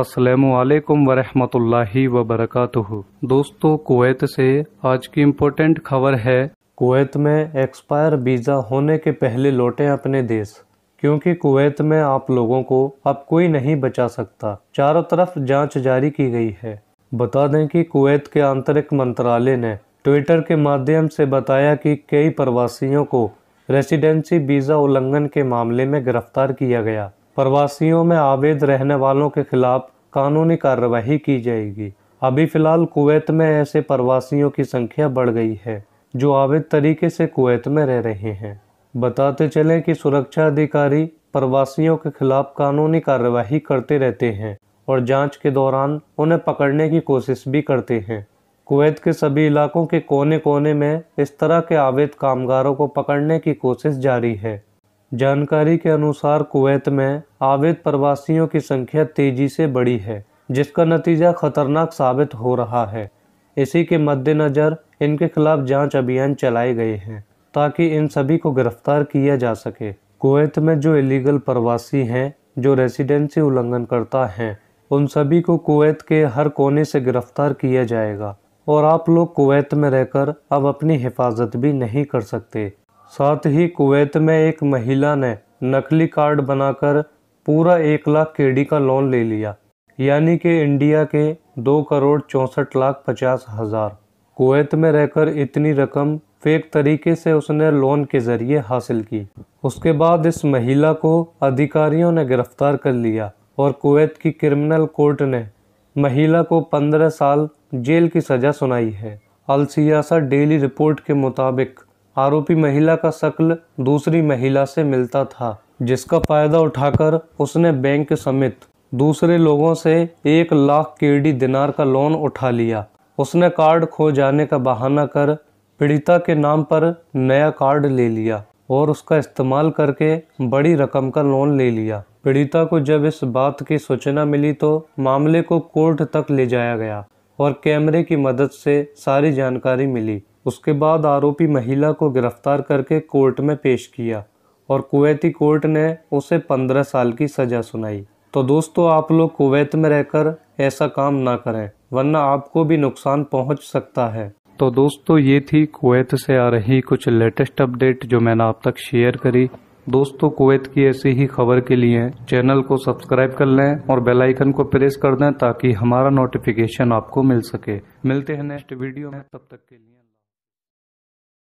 असलकम वरहमतुल्लाहि वबरकatuh दोस्तों कुवैत से आज की इम्पोर्टेंट खबर है कुवैत में एक्सपायर वीज़ा होने के पहले लौटें अपने देश क्योंकि कुवैत में आप लोगों को अब कोई नहीं बचा सकता चारों तरफ जांच जारी की गई है बता दें कि कुवैत के आंतरिक मंत्रालय ने ट्विटर के माध्यम से बताया कि कई प्रवासियों को रेसिडेंसी वीज़ा उल्लंघन के मामले में गिरफ्तार किया गया प्रवासियों में आवेद रहने वालों के खिलाफ कानूनी कार्रवाई की जाएगी अभी फ़िलहाल कुवैत में ऐसे प्रवासियों की संख्या बढ़ गई है जो अवैध तरीके से कुवैत में रह रहे हैं बताते चलें कि सुरक्षा अधिकारी प्रवासियों के खिलाफ कानूनी कार्रवाई करते रहते हैं और जांच के दौरान उन्हें पकड़ने की कोशिश भी करते हैं कुवैत के सभी इलाकों के कोने कोने में इस तरह के अवैध कामगारों को पकड़ने की कोशिश जारी है जानकारी के अनुसार कुवैत में आवेद प्रवासियों की संख्या तेज़ी से बढ़ी है जिसका नतीजा खतरनाक साबित हो रहा है इसी के मद्देनज़र इनके खिलाफ जांच अभियान चलाए गए हैं ताकि इन सभी को गिरफ्तार किया जा सके कुवैत में जो इलीगल प्रवासी हैं जो रेसिडेंसी उल्लंघन करता है उन सभी को कुवैत के हर कोने से गिरफ्तार किया जाएगा और आप लोग कुवैत में रहकर अब अपनी हिफाजत भी नहीं कर सकते साथ ही कुवैत में एक महिला ने नकली कार्ड बनाकर पूरा एक लाख केडी का लोन ले लिया यानी कि इंडिया के दो करोड़ चौंसठ लाख पचास हज़ार कुवैत में रहकर इतनी रकम फेक तरीके से उसने लोन के ज़रिए हासिल की उसके बाद इस महिला को अधिकारियों ने गिरफ्तार कर लिया और कुवैत की क्रिमिनल कोर्ट ने महिला को पंद्रह साल जेल की सज़ा सुनाई है अलसियासा डेली रिपोर्ट के मुताबिक आरोपी महिला का शक्ल दूसरी महिला से मिलता था जिसका फायदा उठाकर उसने बैंक समेत दूसरे लोगों से एक लाख केडी दिनार का लोन उठा लिया उसने कार्ड खो जाने का बहाना कर पीड़िता के नाम पर नया कार्ड ले लिया और उसका इस्तेमाल करके बड़ी रकम का लोन ले लिया पीड़िता को जब इस बात की सूचना मिली तो मामले को कोर्ट तक ले जाया गया और कैमरे की मदद से सारी जानकारी मिली उसके बाद आरोपी महिला को गिरफ्तार करके कोर्ट में पेश किया और कुवैती कोर्ट ने उसे पंद्रह साल की सज़ा सुनाई तो दोस्तों आप लोग कुवैत में रहकर ऐसा काम ना करें वरना आपको भी नुकसान पहुंच सकता है तो दोस्तों ये थी कुवैत से आ रही कुछ लेटेस्ट अपडेट जो मैंने आप तक शेयर करी दोस्तों कुवैत की ऐसी ही खबर के लिए चैनल को सब्सक्राइब कर लें और बेल आइकन को प्रेस कर दें ताकि हमारा नोटिफिकेशन आपको मिल सके मिलते हैं नेक्स्ट वीडियो में तब तक के लिए